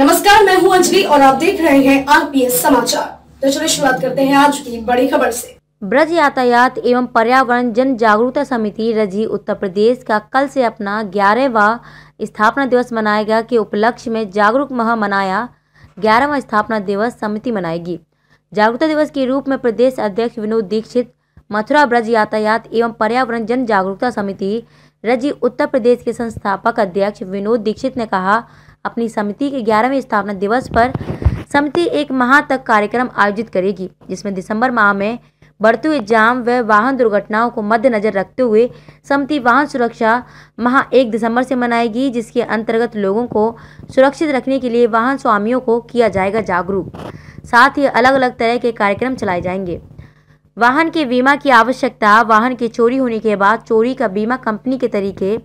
नमस्कार मैं हूं अंजलि और आप देख रहे हैं आरपीएस समाचार तो चलिए शुरुआत करते हैं आज की बड़ी खबर से ब्रज यातायात एवं पर्यावरण जन जागरूकता समिति रजी उत्तर प्रदेश का कल से अपना ग्यारहवा स्थापना दिवस मनाएगा के उपलक्ष्य में जागरूक माह मनाया ग्यारहवा स्थापना दिवस समिति मनाएगी जागरूकता दिवस के रूप में प्रदेश अध्यक्ष विनोद दीक्षित मथुरा ब्रज यातायात एवं पर्यावरण जन जागरूकता समिति रजी उत्तर प्रदेश के संस्थापक अध्यक्ष विनोद दीक्षित ने कहा अपनी समिति के ग्यारहवें स्थापना दिवस पर समिति एक माह तक कार्यक्रम आयोजित करेगी जिसमें दिसंबर माह में बढ़ते हुए जाम व वाहन दुर्घटनाओं को मद्देनजर रखते हुए समिति वाहन सुरक्षा माह एक दिसंबर से मनाएगी जिसके अंतर्गत लोगों को सुरक्षित रखने के लिए वाहन स्वामियों को किया जाएगा जागरूक साथ ही अलग अलग तरह के कार्यक्रम चलाए जाएंगे वाहन के बीमा की आवश्यकता वाहन के चोरी होने के बाद चोरी का बीमा कंपनी के तरीके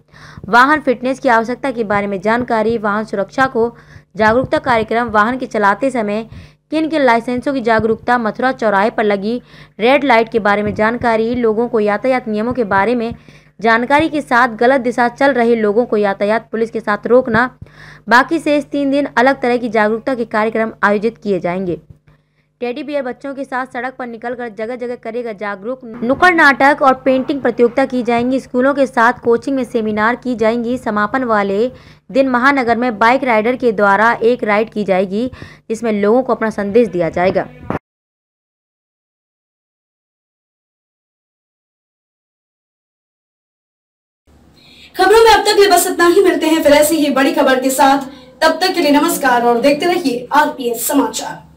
वाहन फिटनेस की आवश्यकता के बारे में जानकारी वाहन सुरक्षा को जागरूकता कार्यक्रम वाहन के चलाते समय किन किन लाइसेंसों की जागरूकता मथुरा चौराहे पर लगी रेड लाइट के बारे में जानकारी लोगों को यातायात नियमों के बारे में जानकारी के साथ गलत दिशा चल रहे लोगों को यातायात पुलिस के साथ रोकना बाकी शेष तीन दिन अलग तरह की जागरूकता के कार्यक्रम आयोजित किए जाएंगे टेडी बियर बच्चों के साथ सड़क पर निकलकर जगह जगह करेगा जागरूक नुक्कड़ नाटक और पेंटिंग प्रतियोगिता की जाएंगी स्कूलों के साथ कोचिंग में सेमिनार की जाएंगी समापन वाले दिन महानगर में बाइक राइडर के द्वारा एक राइड की जाएगी जिसमें लोगों को अपना संदेश दिया जाएगा खबरों में अब तक बस इतना ही मिलते हैं फिर ऐसी ही बड़ी खबर के साथ तब तक के लिए नमस्कार और देखते रहिए आरपीएस समाचार